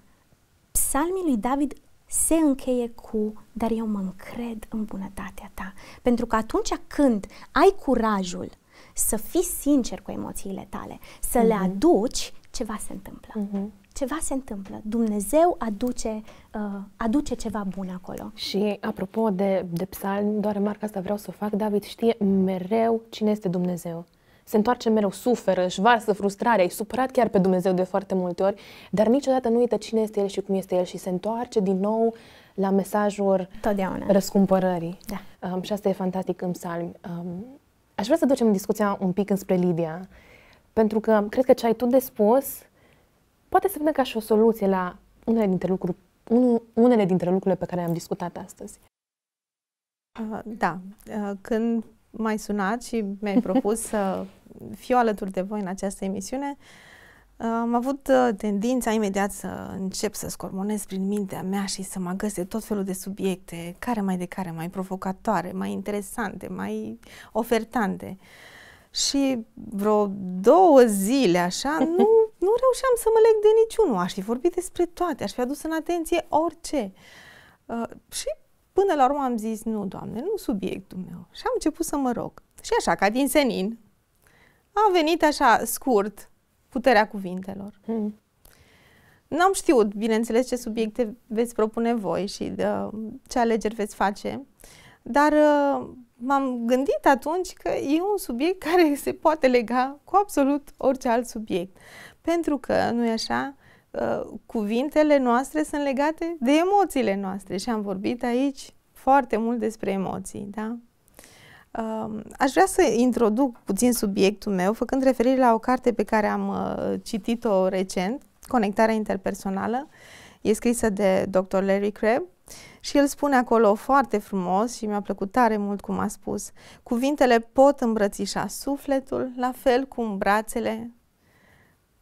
psalmii lui David se încheie cu dar eu mă încred în bunătatea ta. Pentru că atunci când ai curajul să fii sincer cu emoțiile tale, să uh-huh. le mhm. aduci, ceva se întâmplă. Uh-huh ceva se întâmplă. Dumnezeu aduce, uh, aduce ceva bun acolo. Și apropo de, de psalm, doar remarca asta vreau să o fac, David știe mereu cine este Dumnezeu. Se întoarce mereu, suferă, își varsă frustrarea, e supărat chiar pe Dumnezeu de foarte multe ori, dar niciodată nu uită cine este El și cum este El și se întoarce din nou la mesajul Totdeauna. răscumpărării. Da. Um, și asta e fantastic în psalmi. Um, Aș vrea să ducem discuția un pic înspre Lidia, pentru că cred că ce ai tu de spus poate să vină ca și o soluție la unele dintre, lucruri, unele dintre lucrurile pe care am discutat astăzi. Da, când m-ai sunat și mi-ai propus să fiu alături de voi în această emisiune, uh, am avut uh, tendința imediat să încep să scormonez prin mintea mea și să mă găse tot felul de subiecte, care mai de care, mai provocatoare, mai interesante, mai ofertante. Și vreo două zile așa, nu, nu reușeam să mă leg de niciunul. Aș fi vorbit despre toate, aș fi adus în atenție orice. Uh, și până la urmă am zis, nu, Doamne, nu subiectul meu. Și am început să mă rog. Și așa, ca din senin, a venit așa scurt, puterea cuvintelor. Mm. N-am știut, bineînțeles, ce subiecte veți propune voi și de, uh, ce alegeri veți face, dar uh, m-am gândit atunci că e un subiect care se poate lega cu absolut orice alt subiect. Pentru că, nu e așa, uh, cuvintele noastre sunt legate de emoțiile noastre și am vorbit aici foarte mult despre emoții, da? aș vrea să introduc puțin subiectul meu, făcând referire la o carte pe care am uh, citit-o recent, Conectarea interpersonală, e scrisă de dr. Larry Crabb și el spune acolo foarte frumos și mi-a plăcut tare mult cum a spus, cuvintele pot îmbrățișa sufletul, la fel cum brațele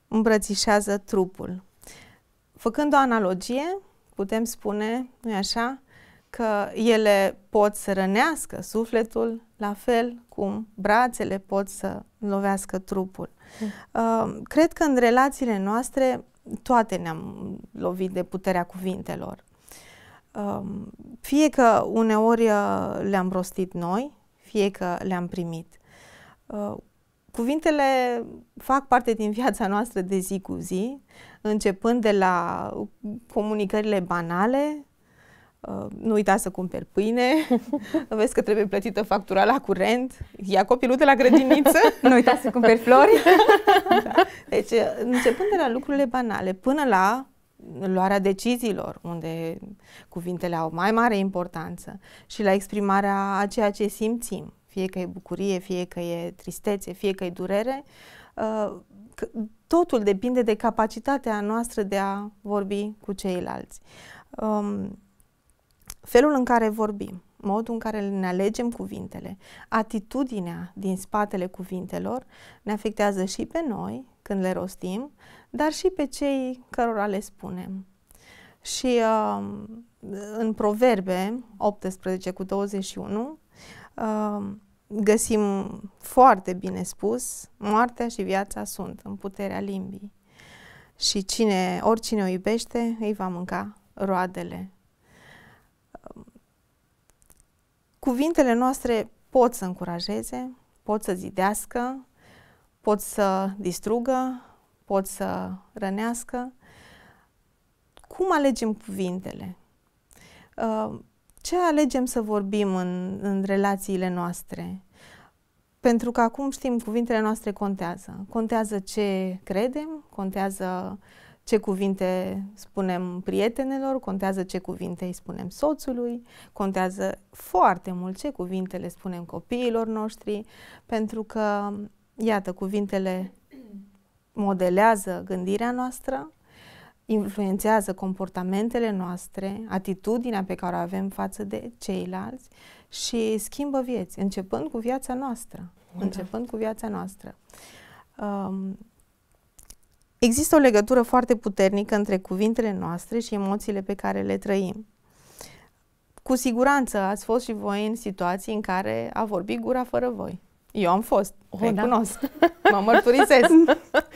îmbrățișează trupul. Făcând o analogie, putem spune, nu așa, că ele pot să rănească sufletul, la fel cum brațele pot să lovească trupul. Mm. Uh, cred că în relațiile noastre toate ne-am lovit de puterea cuvintelor. Uh, fie că uneori uh, le-am rostit noi, fie că le-am primit. Uh, cuvintele fac parte din viața noastră de zi cu zi, începând de la comunicările banale Uh, nu uita să cumperi pâine, vezi că trebuie plătită factura la curent, ia copilul de la grădiniță. nu uita să cumperi flori. da. Deci, uh, începând de la lucrurile banale până la luarea deciziilor, unde cuvintele au mai mare importanță și la exprimarea a ceea ce simțim, fie că e bucurie, fie că e tristețe, fie că e durere, uh, totul depinde de capacitatea noastră de a vorbi cu ceilalți. Um, felul în care vorbim, modul în care ne alegem cuvintele, atitudinea din spatele cuvintelor ne afectează și pe noi când le rostim, dar și pe cei cărora le spunem. Și uh, în Proverbe 18 cu 21 uh, um, găsim foarte bine spus, moartea și viața sunt în puterea limbii. Și cine, oricine o iubește, îi va mânca roadele. cuvintele noastre pot să încurajeze, pot să zidească, pot să distrugă, pot să rănească. Cum alegem cuvintele? Uh, ce alegem să vorbim în, în relațiile noastre? Pentru că acum știm, cuvintele noastre contează. Contează ce credem, contează uh, ce cuvinte spunem prietenelor, contează ce cuvinte îi spunem soțului, contează foarte mult ce cuvinte le spunem copiilor noștri, pentru că, iată, cuvintele modelează gândirea noastră, influențează comportamentele noastre, atitudinea pe care o avem față de ceilalți și schimbă vieți, începând cu viața noastră. Începând cu viața noastră. Um, Există o legătură foarte puternică între cuvintele noastre și emoțiile pe care le trăim. Cu siguranță ați fost și voi în situații în care a vorbit gura fără voi. Eu am fost, oh, recunosc, da. mă mărturisesc.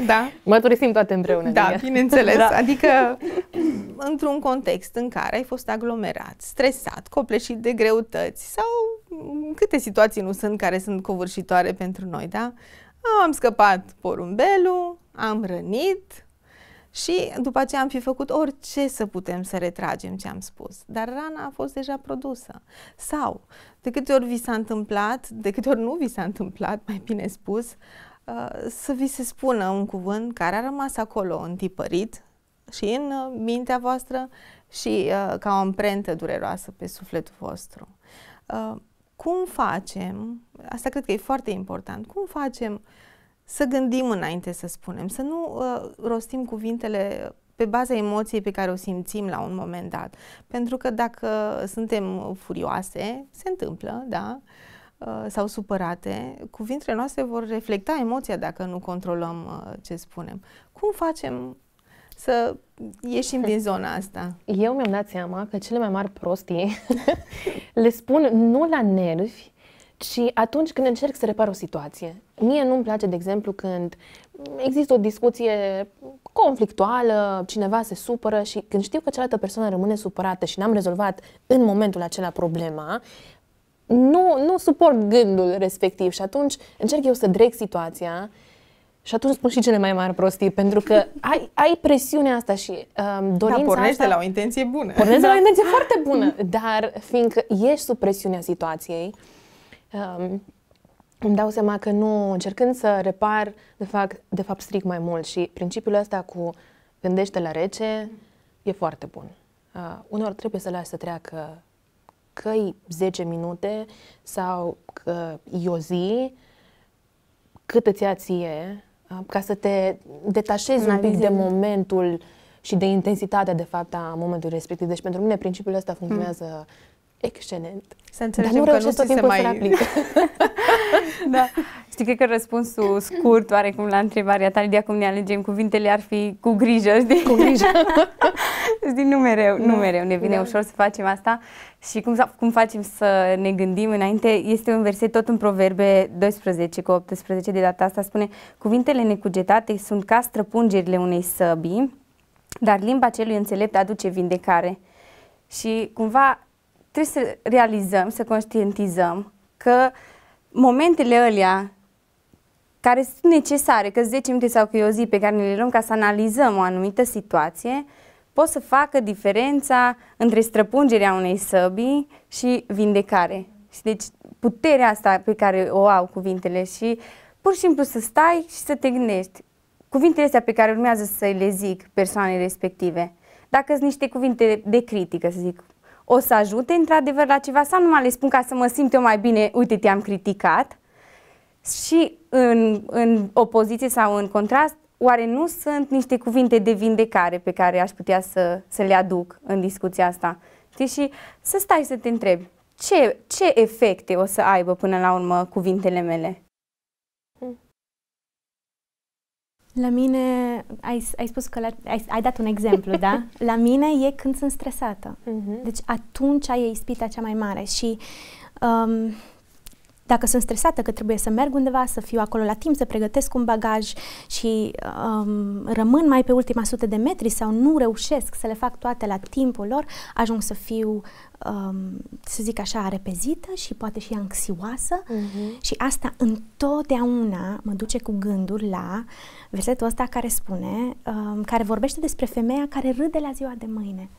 da. Mărturisim toate împreună. Da, Lilia. bineînțeles. Da. Adică într-un context în care ai fost aglomerat, stresat, copleșit de greutăți sau câte situații nu sunt care sunt covârșitoare pentru noi, da? Am scăpat porumbelul, am rănit și după aceea am fi făcut orice să putem să retragem ce am spus. Dar rana a fost deja produsă. Sau, de câte ori vi s-a întâmplat, de câte ori nu vi s-a întâmplat, mai bine spus, uh, să vi se spună un cuvânt care a rămas acolo întipărit și în uh, mintea voastră și uh, ca o amprentă dureroasă pe sufletul vostru. Cum facem, asta cred că e foarte important, cum facem uh, să gândim înainte să spunem, să nu uh, rostim cuvintele pe baza emoției pe care o simțim la un moment dat. Pentru că dacă suntem furioase, se întâmplă, da, uh, sau supărate, cuvintele noastre vor reflecta emoția dacă nu controlăm uh, ce spunem. Cum facem să ieșim din zona asta. Eu mi-am dat seama că cele mai mari prostii le spun nu la nervi, și atunci când încerc să repar o situație, mie nu-mi place, de exemplu, când există o discuție conflictuală, cineva se supără și când știu că cealaltă persoană rămâne supărată și n-am rezolvat în momentul acela problema, nu, nu suport gândul respectiv și atunci încerc eu să dreg situația și atunci spun și cele mai mari prostii, pentru că ai, ai presiunea asta și um, dorința da, pornește asta, la o intenție bună. Pornește da. la o da. intenție foarte bună, dar fiindcă ești sub presiunea situației, uh, um, îmi dau seama că nu, încercând să repar, de fapt, de fapt stric mai mult și principiul ăsta cu gândește la rece e foarte bun. Uh, unor trebuie să lași să treacă căi 10 minute sau că e o zi, cât îți ia ție, uh, ca să te detașezi un pic de momentul și de intensitatea, de fapt, a momentului respectiv. Deci, pentru mine, principiul ăsta funcționează mm excelent. Să înțelegem Dar nu că nu tot timpul mai... să aplic. da. Știi, cred că răspunsul scurt, oarecum, la întrebarea ta, de acum ne alegem cuvintele, ar fi cu grijă, știi? Cu grijă. știi, nu mereu, nu, nu da. mereu ne vine da. ușor să facem asta. Și cum, cum facem să ne gândim înainte? Este un verset tot în Proverbe 12 cu 18 de data asta, spune Cuvintele necugetate sunt ca străpungerile unei săbii, dar limba celui înțelept aduce vindecare. Și cumva trebuie să realizăm, să conștientizăm că momentele alea care sunt necesare, că 10 minute sau că e o zi pe care ne le luăm ca să analizăm o anumită situație, pot să facă diferența între străpungerea unei săbii și vindecare. Și deci puterea asta pe care o au cuvintele și pur și simplu să stai și să te gândești cuvintele astea pe care urmează să le zic persoanei respective. Dacă sunt niște cuvinte de critică, să zic, o să ajute într-adevăr la ceva sau numai le spun ca să mă simt eu mai bine, uite te-am criticat și în, în opoziție sau în contrast, oare nu sunt niște cuvinte de vindecare pe care aș putea să, să le aduc în discuția asta? Știi? Și să stai să te întrebi, ce, ce efecte o să aibă până la urmă cuvintele mele? La mine, ai, ai spus că la, ai, ai dat un exemplu, da? La mine e când sunt stresată. Uh-huh. Deci atunci e ispita cea mai mare și um, dacă sunt stresată că trebuie să merg undeva, să fiu acolo la timp, să pregătesc un bagaj și um, rămân mai pe ultima sută de metri sau nu reușesc să le fac toate la timpul lor, ajung să fiu, um, să zic așa, repezită și poate și anxioasă uh-huh. și asta întotdeauna mă duce cu gândul la versetul ăsta care spune, um, care vorbește despre femeia care râde la ziua de mâine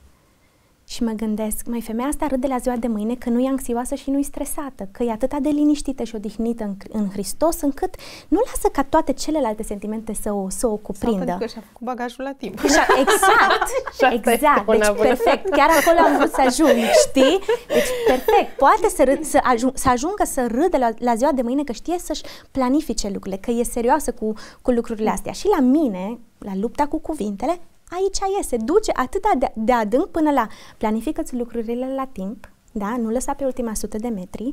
și mă gândesc, mai femeia asta râde la ziua de mâine că nu e anxioasă și nu e stresată, că e atâta de liniștită și odihnită în, în Hristos, încât nu lasă ca toate celelalte sentimente să o, să o cuprindă. Sau că și-a făcut bagajul la timp. Exact, și exact, exact, deci perfect, chiar acolo am vrut să ajung, știi? Deci perfect, poate să, râd, să, ajung, să ajungă să râde la, la ziua de mâine că știe să-și planifice lucrurile, că e serioasă cu, cu lucrurile mm. astea. Și la mine, la lupta cu cuvintele, aici este, duce atât de, de adânc până la planifică-ți lucrurile la timp, da? nu lăsa pe ultima sută de metri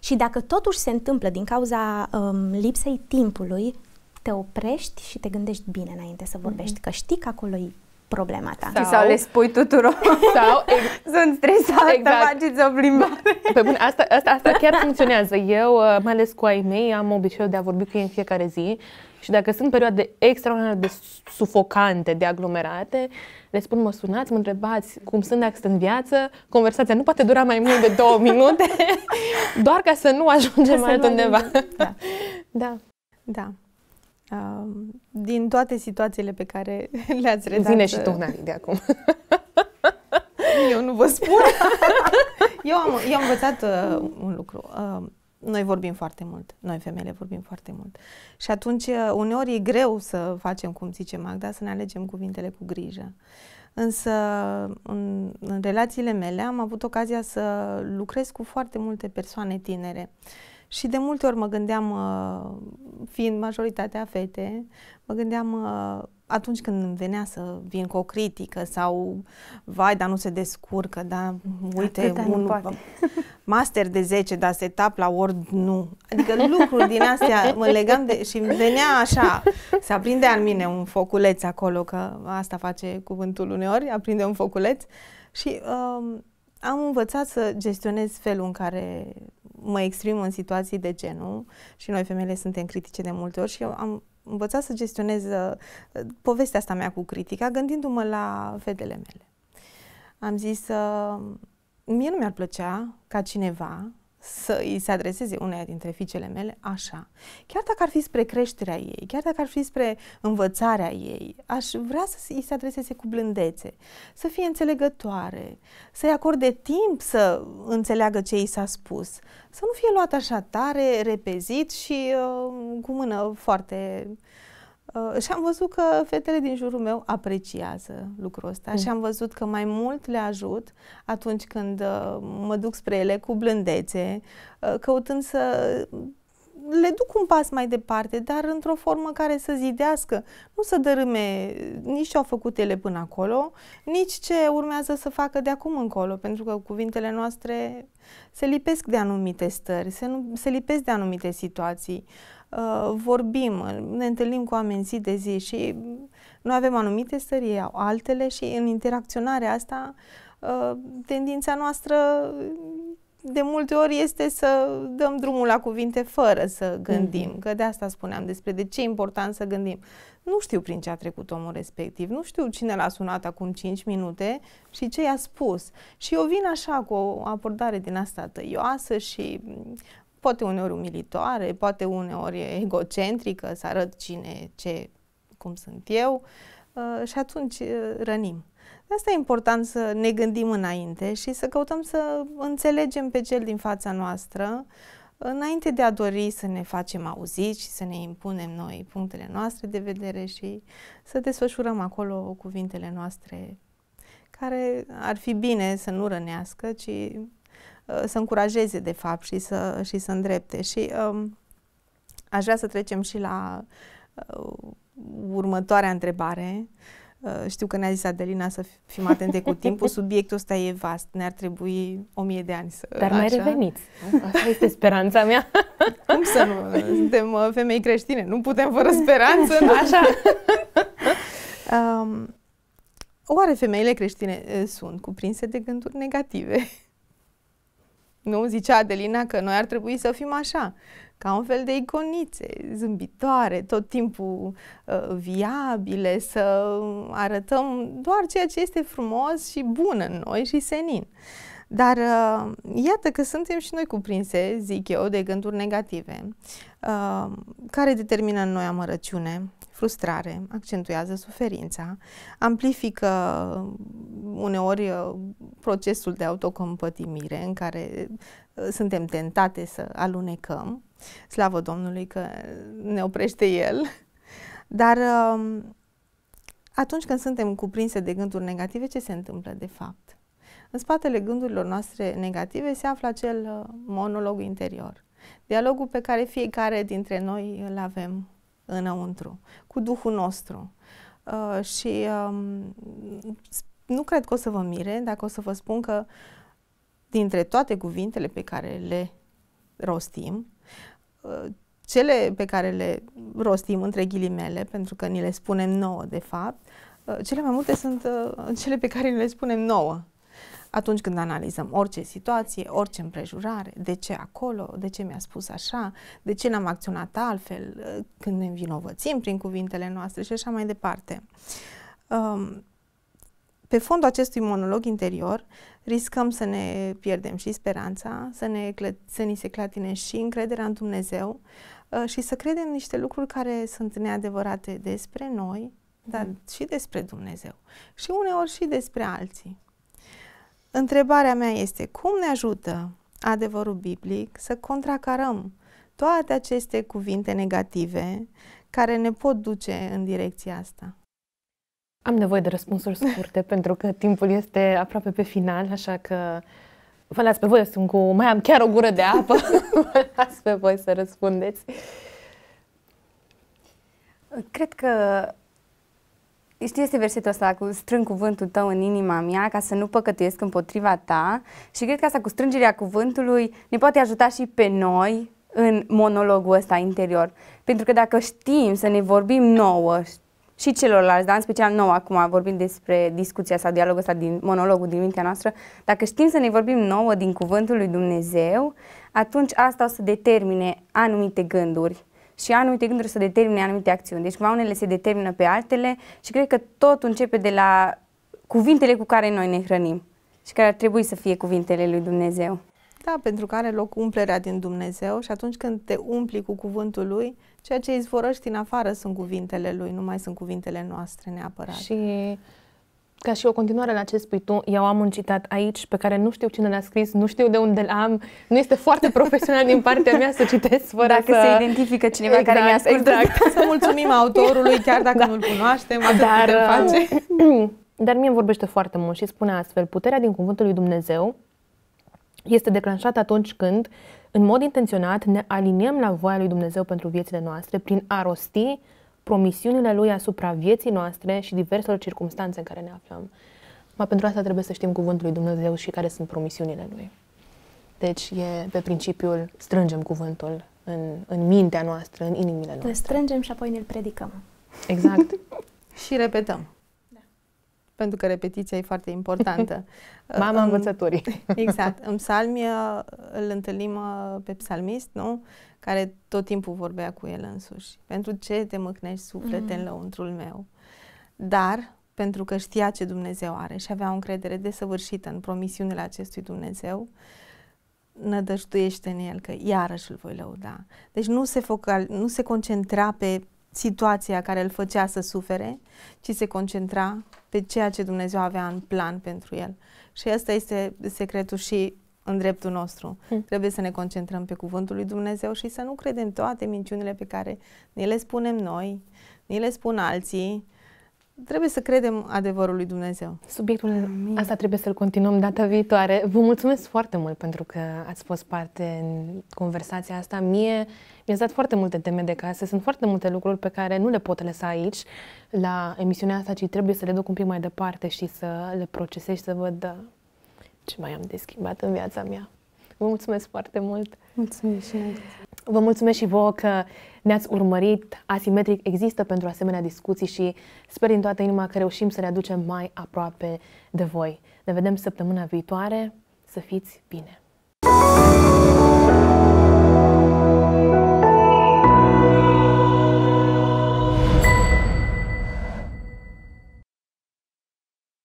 și dacă totuși se întâmplă din cauza um, lipsei timpului, te oprești și te gândești bine înainte să vorbești, mm-hmm. că știi că acolo e problema ta. Sau, sau le spui tuturor. Sau ex- sunt stresată, exact. faceți o plimbare. Pe păi bun, asta, asta, asta chiar funcționează. Eu, uh, mai ales cu ai mei, am obiceiul de a vorbi cu ei în fiecare zi și dacă sunt perioade extraordinar de sufocante, de aglomerate, le spun, mă sunați, mă întrebați cum sunt, dacă sunt în viață. Conversația nu poate dura mai mult de două minute, doar ca să nu ajungem mai altundeva. Da. da. da. da. Uh, din toate situațiile pe care le-ați redat... Zine și tu, uh, Nari, de acum. Eu nu vă spun. eu, am, eu am învățat uh, un lucru. Uh, noi vorbim foarte mult, noi femeile vorbim foarte mult. Și atunci uneori e greu să facem, cum zice Magda, să ne alegem cuvintele cu grijă. Însă în, în relațiile mele am avut ocazia să lucrez cu foarte multe persoane tinere. Și de multe ori mă gândeam, uh, fiind majoritatea fete, mă gândeam uh, atunci când venea să vin cu o critică sau vai, dar nu se descurcă, dar uite, un master de 10, dar tap la Word nu. Adică lucruri din astea mă legam de, și îmi venea așa, se aprindea în mine un foculeț acolo, că asta face cuvântul uneori, aprinde un foculeț și uh, am învățat să gestionez felul în care mă exprim în situații de genul și noi femeile suntem critice de multe ori și eu am învățat să gestionez uh, povestea asta mea cu critica, gândindu-mă la fetele mele. Am zis, uh, mie nu mi-ar plăcea ca cineva să îi se adreseze uneia dintre fiicele mele așa. Chiar dacă ar fi spre creșterea ei, chiar dacă ar fi spre învățarea ei, aș vrea să îi se adreseze cu blândețe, să fie înțelegătoare, să-i acorde timp să înțeleagă ce i s-a spus, să nu fie luat așa tare, repezit și uh, cu mână foarte uh, Uh, și am văzut că fetele din jurul meu apreciază lucrul ăsta mm. și am văzut că mai mult le ajut atunci când uh, mă duc spre ele cu blândețe, uh, căutând să le duc un pas mai departe, dar într-o formă care să zidească, nu să dărâme nici ce au făcut ele până acolo, nici ce urmează să facă de acum încolo, pentru că cuvintele noastre se lipesc de anumite stări, se, nu, se lipesc de anumite situații. Uh, Uh, vorbim, ne întâlnim cu oameni zi de zi și noi avem anumite stări, au altele și în interacționarea asta uh, tendința noastră de multe ori este să dăm drumul la cuvinte fără să mhm. gândim, mm-hmm. că de asta spuneam despre de ce e important să gândim. Nu știu prin ce a trecut omul respectiv, nu știu cine l-a sunat acum 5 minute și ce i-a spus. Și eu vin așa cu o abordare din asta tăioasă și poate uneori umilitoare, poate uneori egocentrică, să arăt cine, ce, cum sunt eu uh, și atunci uh, rănim. De asta e important să ne gândim înainte și să căutăm să înțelegem pe cel din fața noastră înainte de a dori să ne facem auziți și să ne impunem noi punctele noastre de vedere și să desfășurăm acolo cuvintele noastre care ar fi bine să nu rănească, ci Uh, să încurajeze de fapt și să, și să îndrepte. Și um, aș vrea să trecem și la uh, următoarea întrebare. Uh, știu că ne-a zis Adelina să fim atente cu timpul, subiectul ăsta e vast, ne-ar trebui o mie de ani să... Dar mai așa. reveniți, asta este speranța mea. Cum să nu? Suntem uh, femei creștine, nu putem fără speranță, nu? Așa. um, Oare femeile creștine uh, sunt cuprinse de gânduri negative? Nu? Zicea Adelina că noi ar trebui să fim așa, ca un fel de iconițe, zâmbitoare, tot timpul uh, viabile, să arătăm doar ceea ce este frumos și bun în noi și senin. Dar uh, iată că suntem și noi cuprinse, zic eu, de gânduri negative, uh, care determină în noi amărăciune, frustrare, accentuează suferința, amplifică uh, uneori uh, procesul de autocompătimire în care uh, suntem tentate să alunecăm. Slavă Domnului că ne oprește El. Dar um, atunci când suntem cuprinse de gânduri negative, ce se întâmplă de fapt? În spatele gândurilor noastre negative se află acel monolog interior, dialogul pe care fiecare dintre noi îl avem înăuntru, cu Duhul nostru. Uh, și um, nu cred că o să vă mire dacă o să vă spun că dintre toate cuvintele pe care le rostim, uh, cele pe care le rostim între ghilimele, pentru că ni le spunem nouă de fapt, uh, cele mai multe sunt uh, cele pe care ni le spunem nouă atunci când analizăm orice situație, orice împrejurare, de ce acolo, de ce mi-a spus așa, de ce n-am acționat altfel, uh, când ne învinovățim prin cuvintele noastre și așa mai departe. Um, pe fondul acestui monolog interior riscăm să ne pierdem și speranța, să, ne, să ni se clatine și încrederea în Dumnezeu uh, și să credem niște lucruri care sunt neadevărate despre noi, dar mm. și despre Dumnezeu și uneori și despre alții. Întrebarea mea este cum ne ajută adevărul biblic să contracarăm toate aceste cuvinte negative care ne pot duce în direcția asta? Am nevoie de răspunsuri scurte pentru că timpul este aproape pe final, așa că vă las pe voi, sunt cu, mai am chiar o gură de apă, vă las pe voi să răspundeți. Cred că Știi, este versetul ăsta cu strâng cuvântul tău în inima mea ca să nu păcătuiesc împotriva ta și cred că asta cu strângerea cuvântului ne poate ajuta și pe noi în monologul ăsta interior. Pentru că dacă știm să ne vorbim nouă și celorlalți, dar în special nouă acum vorbim despre discuția sau dialogul ăsta din monologul din mintea noastră, dacă știm să ne vorbim nouă din cuvântul lui Dumnezeu, atunci asta o să determine anumite gânduri și anumite gânduri să determine anumite acțiuni. Deci cumva unele se determină pe altele și cred că totul începe de la cuvintele cu care noi ne hrănim și care ar trebui să fie cuvintele lui Dumnezeu. Da, pentru că are loc umplerea din Dumnezeu și atunci când te umpli cu cuvântul lui, ceea ce izvorăști în afară sunt cuvintele lui, nu mai sunt cuvintele noastre neapărat. Și ca și o continuare la ce spui tu, eu am un citat aici pe care nu știu cine l-a scris, nu știu de unde l-am, nu este foarte profesional din partea mea să citesc fără Dacă să... se identifică cineva exact, care mi-a ascultat. Exact. exact. Da. Să mulțumim autorului, chiar dacă da. nu-l cunoaștem, dar uh, face. Dar mie îmi vorbește foarte mult și spune astfel, puterea din cuvântul lui Dumnezeu este declanșată atunci când, în mod intenționat, ne aliniem la voia lui Dumnezeu pentru viețile noastre prin a rosti promisiunile lui asupra vieții noastre și diverselor circunstanțe în care ne aflăm. Ma pentru asta trebuie să știm cuvântul lui Dumnezeu și care sunt promisiunile lui. Deci e pe principiul strângem cuvântul în, în mintea noastră, în inimile noastre. Ne strângem și apoi ne-l predicăm. Exact. și repetăm pentru că repetiția e foarte importantă. Mama învățătorii. exact. În psalmi uh, îl întâlnim uh, pe psalmist, nu? Care tot timpul vorbea cu el însuși. Pentru ce te mâcnești suflete mm. în lăuntrul meu? Dar, pentru că știa ce Dumnezeu are și avea o încredere desăvârșită în promisiunile acestui Dumnezeu, nădăjduiește în el că iarăși îl voi lăuda. Deci nu se, focal, nu se concentra pe situația care îl făcea să sufere, ci se concentra pe ceea ce Dumnezeu avea în plan pentru el. Și asta este secretul și în dreptul nostru. Hmm. Trebuie să ne concentrăm pe cuvântul lui Dumnezeu și să nu credem toate minciunile pe care ni le spunem noi, ni le spun alții, trebuie să credem adevărul lui Dumnezeu. Subiectul Amin. asta trebuie să-l continuăm data viitoare. Vă mulțumesc foarte mult pentru că ați fost parte în conversația asta. Mie mi-ați dat foarte multe teme de casă, sunt foarte multe lucruri pe care nu le pot lăsa aici la emisiunea asta, ci trebuie să le duc un pic mai departe și să le procesez să văd da, ce mai am de schimbat în viața mea. Vă mulțumesc foarte mult! Mulțumesc și Vă mulțumesc și vouă că ne-ați urmărit. Asimetric există pentru asemenea discuții și sper din toată inima că reușim să le aducem mai aproape de voi. Ne vedem săptămâna viitoare. Să fiți bine!